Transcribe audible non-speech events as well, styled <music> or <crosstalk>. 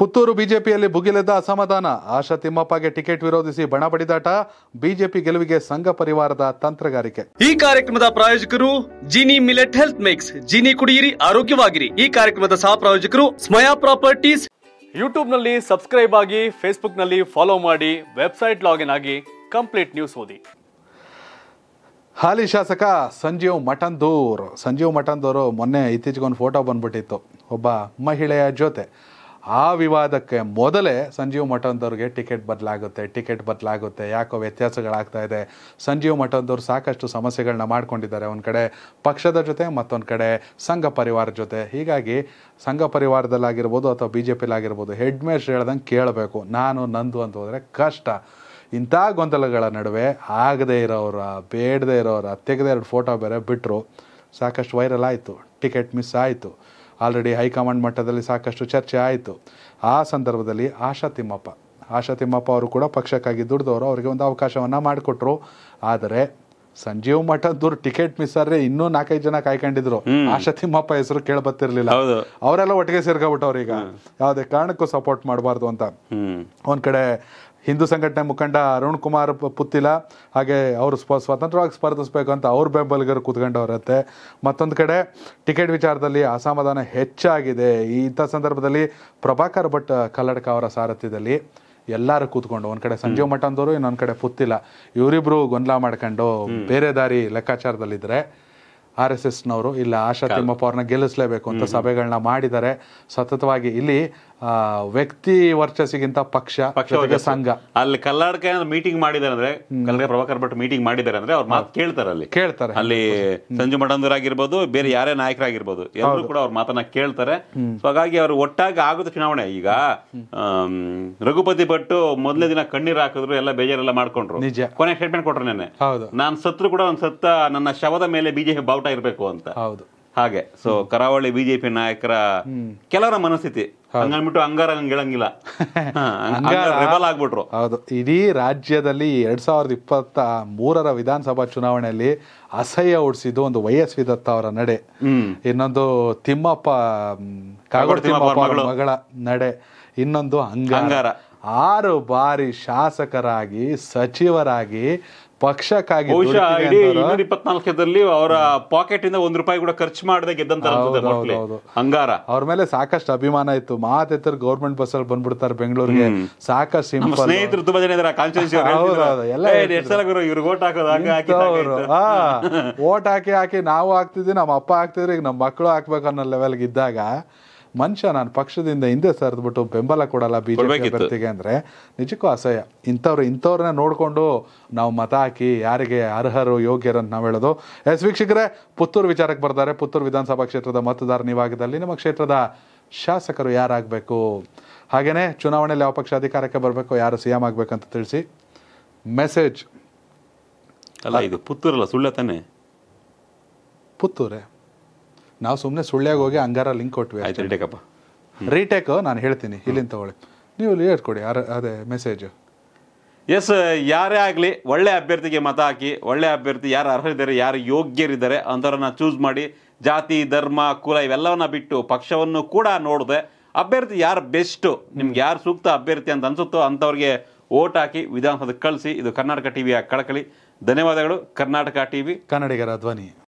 ಪುತ್ತೂರು ಬಿಜೆಪಿಯಲ್ಲಿ ಭುಗಿಲೆದ್ದ ಅಸಮಾಧಾನ ಆಶಾ ತಿಮ್ಮಪ್ಪಗೆ ಟಿಕೆಟ್ ವಿರೋಧಿಸಿ ಬಣ ಬಡಿದಾಟ ಬಿಜೆಪಿ ಗೆಲುವಿಗೆ ಸಂಘ ಪರಿವಾರದ ತಂತ್ರಗಾರಿಕೆ ಈ ಕಾರ್ಯಕ್ರಮದ ಪ್ರಾಯೋಜಕರು Jini millet health mix Jini ಕುಡಿಯಿರಿ ಆರೋಗ್ಯವಾಗಿರಿ ಈ ಕಾರ್ಯಕ್ರಮದ ಸಹ ಪ್ರಾಯೋಜಕರು ಸ್ಮಯಾ ಪ್ರಾಪರ್ಟೀಸ್ ಯೂಟ್ಯೂಬ್ ನಲ್ಲಿ ಸಬ್ಸ್ಕ್ರೈಬ್ ಆಗಿ ಫೇಸ್ಬುಕ್ ನಲ್ಲಿ ಫಾಲೋ ಮಾಡಿ ವೆಬ್ಸೈಟ್ ಲಾಗಿನ್ ಆಗಿ ಕಂಪ್ಲೀಟ್ ನ್ಯೂಸ್ ಓದಿ ಹಾಲಿ ಶಾಸಕ ಸಂಜೀವ್ ಮಠಂದೂರ್ ಸಂಜೀವ್ ಮಠಂದೂರು ಮೊನ್ನೆ ಇತ್ತೀಚೆಗೆ ಒಂದು ಫೋಟೋ ಬಂದ್ಬಿಟ್ಟಿತ್ತು ಒಬ್ಬ ಮಹಿಳೆಯ ಜೊತೆ ಆ ವಿವಾದಕ್ಕೆ ಮೊದಲೇ ಸಂಜೀವ್ ಮಠಂದವ್ರಿಗೆ ಟಿಕೆಟ್ ಬದಲಾಗುತ್ತೆ ಟಿಕೆಟ್ ಬದಲಾಗುತ್ತೆ ಯಾಕೋ ವ್ಯತ್ಯಾಸಗಳಾಗ್ತಾ ಇದೆ ಸಂಜೀವ್ ಮಠಂದವ್ರು ಸಾಕಷ್ಟು ಸಮಸ್ಯೆಗಳನ್ನ ಮಾಡ್ಕೊಂಡಿದ್ದಾರೆ ಒಂದು ಕಡೆ ಪಕ್ಷದ ಜೊತೆ ಮತ್ತೊಂದು ಕಡೆ ಸಂಘ ಪರಿವಾರ ಜೊತೆ ಹೀಗಾಗಿ ಸಂಘ ಪರಿವಾರದಲ್ಲಾಗಿರ್ಬೋದು ಅಥವಾ ಬಿ ಜೆ ಪಿಲಾಗಿರ್ಬೋದು ಹೆಡ್ ಮೇಸ್ಟ್ ಹೇಳ್ದಂಗೆ ಕೇಳಬೇಕು ನಾನು ನಂದು ಅಂತ ಹೋದರೆ ಕಷ್ಟ ಇಂಥ ಗೊಂದಲಗಳ ನಡುವೆ ಆಗದೇ ಇರೋರ ಬೇಡದೇ ಇರೋರ ತೆಗೆದೇ ಎರಡು ಫೋಟೋ ಬೇರೆ ಬಿಟ್ಟರು ಸಾಕಷ್ಟು ವೈರಲ್ ಆಯಿತು ಟಿಕೆಟ್ ಮಿಸ್ ಆಯಿತು ಆಲ್ರೆಡಿ ಹೈಕಮಾಂಡ್ ಮಟ್ಟದಲ್ಲಿ ಸಾಕಷ್ಟು ಚರ್ಚೆ ಆಯಿತು ಆ ಸಂದರ್ಭದಲ್ಲಿ ಆಶಾ ತಿಮ್ಮಪ್ಪ ಆಶಾ ತಿಮ್ಮಪ್ಪ ಅವರು ಕೂಡ ಪಕ್ಷಕ್ಕಾಗಿ ದುಡಿದವರು ಅವರಿಗೆ ಒಂದು ಅವಕಾಶವನ್ನು ಮಾಡಿಕೊಟ್ರು ಆದರೆ ಸಂಜೀವ್ ಮಠದವ್ರು ಟಿಕೆಟ್ ಮಿಸ್ ಆದ್ರೆ ಇನ್ನೂ ನಾಲ್ಕೈದು ಜನ ಕಾಯ್ಕೊಂಡಿದ್ರು ಆಶಾ ತಿಮ್ಮಪ್ಪ ಹೆಸರು ಕೇಳ ಬತ್ತಿರ್ಲಿಲ್ಲ ಅವರೆಲ್ಲ ಒಟ್ಟಿಗೆ ಸೇರ್ಕೊಬಿಟ್ಟವ್ರು ಈಗ ಯಾವ್ದೇ ಕಾರಣಕ್ಕೂ ಸಪೋರ್ಟ್ ಮಾಡಬಾರ್ದು ಅಂತ ಒಂದ್ ಕಡೆ ಹಿಂದೂ ಸಂಘಟನೆ ಮುಖಂಡ ಅರುಣ್ ಕುಮಾರ್ ಪುತ್ತಿಲ ಹಾಗೆ ಅವರು ಸ್ಪ ಸ್ವತಂತ್ರವಾಗಿ ಸ್ಪರ್ಧಿಸ್ಬೇಕು ಅಂತ ಅವ್ರ ಬೆಂಬಲಿಗರು ಕೂತ್ಕೊಂಡವರತ್ತೆ ಮತ್ತೊಂದು ಕಡೆ ಟಿಕೆಟ್ ವಿಚಾರದಲ್ಲಿ ಅಸಮಾಧಾನ ಹೆಚ್ಚಾಗಿದೆ ಇಂಥ ಸಂದರ್ಭದಲ್ಲಿ ಪ್ರಭಾಕರ್ ಭಟ್ ಕಲ್ಲಡ್ಕ ಅವರ ಸಾರಥ್ಯದಲ್ಲಿ ಎಲ್ಲರೂ ಕೂತ್ಕೊಂಡು ಒಂದ್ ಕಡೆ ಸಂಜೀವ್ ಮಠ ಅಂದವರು ಇನ್ನೊಂದ್ ಕಡೆ ಪುತ್ತಿಲ್ಲ ಇವರಿಬ್ರು ಗೊಂದಲ ಮಾಡ್ಕೊಂಡು ಬೇರೆ ದಾರಿ ಲೆಕ್ಕಾಚಾರದಲ್ಲಿದ್ರೆ ಆರ್ ಎಸ್ ಎಸ್ ನವರು ಇಲ್ಲ ಆಶಾ ತಿಮ್ಮಪ್ಪ ಅವ್ರನ್ನ ಗೆಲ್ಲಿಸಲೇಬೇಕು ಅಂತ ಸಭೆಗಳನ್ನ ಮಾಡಿದ್ದಾರೆ ಸತತವಾಗಿ ಇಲ್ಲಿ ವ್ಯಕ್ತಿ ವರ್ಚಸ್ಸಿಗಿಂತ ಪಕ್ಷ ಪಕ್ಷ ಸಂಘ ಅಲ್ಲಿ ಕಲ್ಲಾಡಕ ಮೀಟಿಂಗ್ ಮಾಡಿದಾರೆ ಅಂದ್ರೆ ಕಲ್ಲಡ ಪ್ರಭಾಕರ್ ಭಟ್ ಮೀಟಿಂಗ್ ಮಾಡಿದಾರೆ ಅಂದ್ರೆ ಅವ್ರ ಮಾತು ಕೇಳ್ತಾರೆ ಅಲ್ಲಿ ಕೇಳ್ತಾರೆ ಅಲ್ಲಿ ಸಂಜು ಮಠಂದರ್ ಆಗಿರ್ಬೋದು ಬೇರೆ ಯಾರೇ ನಾಯಕರಾಗಿರ್ಬೋದು ಎಲ್ಲರೂ ಕೂಡ ಅವ್ರ ಮಾತನ್ನ ಕೇಳ್ತಾರೆ ಸೊ ಹಾಗಾಗಿ ಅವ್ರು ಒಟ್ಟಾಗಿ ಆಗುದು ಚುನಾವಣೆ ಈಗ ರಘುಪತಿ ಭಟ್ ಮೊದಲೇ ದಿನ ಕಣ್ಣೀರ್ ಹಾಕಿದ್ರು ಎಲ್ಲ ಬೇಜಾರೆಲ್ಲ ಮಾಡ್ಕೊಂಡ್ರು ಕೊನೆ ಸ್ಟೇಟ್ಮೆಂಟ್ ಕೊಟ್ರು ಹೌದು ನಾನು ಸತ್ರು ಕೂಡ ಒಂದು ಸತ್ತ ನನ್ನ ಶವದ ಮೇಲೆ ಬಿಜೆಪಿ ಬಾವುಟ ಇರಬೇಕು ಅಂತ ಹೌದು ಹಾಗೆ ಸೊ ಕರಾವಳಿ ಬಿಜೆಪಿ ನಾಯಕರ ಕೆಲವರ ಮನಸ್ಥಿತಿ ಹಂಗನ್ಬಿಟ್ಟು ಹಂಗಾರ ಹಂಗಿಲ್ಲ <laughs> ರೆಬಲ್ ಆಗ್ಬಿಟ್ರು ಹೌದು ಇಡೀ ರಾಜ್ಯದಲ್ಲಿ ಎರಡ್ ಸಾವಿರದ ಇಪ್ಪತ್ತ ಮೂರರ ವಿಧಾನಸಭಾ ಚುನಾವಣೆಯಲ್ಲಿ ಅಸಹ್ಯ ಓಡಿಸಿದ್ದು ಒಂದು ವೈಎಸ್ ವಿದತ್ತ ದತ್ತ ಅವರ ನಡೆ ಇನ್ನೊಂದು ತಿಮ್ಮಪ್ಪ ಕಾಗೋಡು ತಿಮ್ಮಪ್ಪ ಮಗಳ ನಡೆ ಇನ್ನೊಂದು ಹಂಗಾರ ಆರು ಬಾರಿ ಶಾಸಕರಾಗಿ ಸಚಿವರಾಗಿ ಪಕ್ಷಕ್ಕಾಗಿ ಇನ್ನೂರ ಇಪ್ಪತ್ನಾಲ್ಕದಲ್ಲಿ ಅವರ ಪಾಕೆಟ್ ಇಂದ ಒಂದ್ ರೂಪಾಯಿ ಕೂಡ ಖರ್ಚು ಮಾಡದೆ ಗೆದ್ದಂತ ಹಂಗಾರ ಅವ್ರ ಮೇಲೆ ಸಾಕಷ್ಟು ಅಭಿಮಾನ ಇತ್ತು ಮಾತೆತ್ತರ್ ಗೌರ್ಮೆಂಟ್ ಬಸ್ ಅಲ್ಲಿ ಬಂದ್ಬಿಡ್ತಾರೆ ಬೆಂಗಳೂರಿಗೆ ಸಾಕಷ್ಟು ಸ್ನೇಹಿತರು ತುಂಬಾ ಜನ ಇದಾರೆ ಇವ್ರು ಓಟ್ ಹಾಕೋದು ಓಟ್ ಹಾಕಿ ಹಾಕಿ ನಾವು ಹಾಕ್ತಿದ್ವಿ ನಮ್ಮ ಅಪ್ಪ ಹಾಕ್ತಿದ್ರಿ ಈಗ ನಮ್ಮ ಮಕ್ಕಳು ಹಾಕ್ಬೇಕು ಅನ್ನೋ ಲೆವೆಲ್ಗೆ ಇದ್ದಾಗ ಮನುಷ್ಯ ನಾನು ಪಕ್ಷದಿಂದ ಹಿಂದೆ ಸರಿದ್ಬಿಟ್ಟು ಬೆಂಬಲ ಕೊಡಲ್ಲ ಬಿ ಜೆ ಪಿ ಅಭ್ಯರ್ಥಿಗೆ ಅಂದರೆ ನಿಜಕ್ಕೂ ಅಸಹ್ಯ ಇಂಥವ್ರು ಇಂಥವ್ರನ್ನ ನೋಡಿಕೊಂಡು ನಾವು ಮತ ಹಾಕಿ ಯಾರಿಗೆ ಅರ್ಹರು ಯೋಗ್ಯರಂತ ನಾವು ಹೇಳೋದು ಎಸ್ ವೀಕ್ಷಕರೇ ಪುತ್ತೂರು ವಿಚಾರಕ್ಕೆ ಬರ್ತಾರೆ ಪುತ್ತೂರು ವಿಧಾನಸಭಾ ಕ್ಷೇತ್ರದ ಮತದಾರ ನೀವಾಗಿದ್ದಲ್ಲಿ ನಿಮ್ಮ ಕ್ಷೇತ್ರದ ಶಾಸಕರು ಯಾರಾಗಬೇಕು ಹಾಗೆಯೇ ಚುನಾವಣೆಯಲ್ಲಿ ಯಾವ ಪಕ್ಷ ಅಧಿಕಾರಕ್ಕೆ ಬರಬೇಕು ಯಾರು ಸಿ ಎಂ ಆಗಬೇಕಂತ ತಿಳಿಸಿ ಮೆಸೇಜ್ ಅಲ್ಲ ಇದು ಪುತ್ತೂರಲ್ಲ ಸುಳ್ಳ ತಾನೆ ಪುತ್ತೂರೇ ನಾವು ಸುಮ್ಮನೆ ಸುಳ್ಳ್ಯಾಗ ಹೋಗಿ ಹಂಗಾರ ಲಿಂಕ್ ಕೊಟ್ವಿ ಆಯ್ತು ರೀಟೇಕಪ್ಪ ರೀಟೇಕ್ ನಾನು ಹೇಳ್ತೀನಿ ಇಲ್ಲಿಂದ ತಗೊಳ್ಳಿ ನೀವು ಲೀಡ್ ಕೊಡಿ ಅದೇ ಮೆಸೇಜು ಎಸ್ ಯಾರೇ ಆಗಲಿ ಒಳ್ಳೆ ಅಭ್ಯರ್ಥಿಗೆ ಮತ ಹಾಕಿ ಒಳ್ಳೆ ಅಭ್ಯರ್ಥಿ ಯಾರು ಅರ್ಹರಿದ್ದಾರೆ ಯಾರು ಯೋಗ್ಯರಿದ್ದಾರೆ ಅಂಥವ್ರನ್ನ ಚೂಸ್ ಮಾಡಿ ಜಾತಿ ಧರ್ಮ ಕುಲ ಇವೆಲ್ಲವನ್ನ ಬಿಟ್ಟು ಪಕ್ಷವನ್ನು ಕೂಡ ನೋಡಿದೆ ಅಭ್ಯರ್ಥಿ ಯಾರು ಬೆಸ್ಟು ನಿಮ್ಗೆ ಯಾರು ಸೂಕ್ತ ಅಭ್ಯರ್ಥಿ ಅಂತ ಅನಿಸುತ್ತೋ ಅಂಥವ್ರಿಗೆ ಓಟ್ ಹಾಕಿ ವಿಧಾನಸೌಧಕ್ಕೆ ಕಳಿಸಿ ಇದು ಕರ್ನಾಟಕ ಟಿವಿಯ ಕಳಕಳಿ ಧನ್ಯವಾದಗಳು ಕರ್ನಾಟಕ ಟಿ ವಿ ಕನ್ನಡಿಗರ ಧ್ವನಿ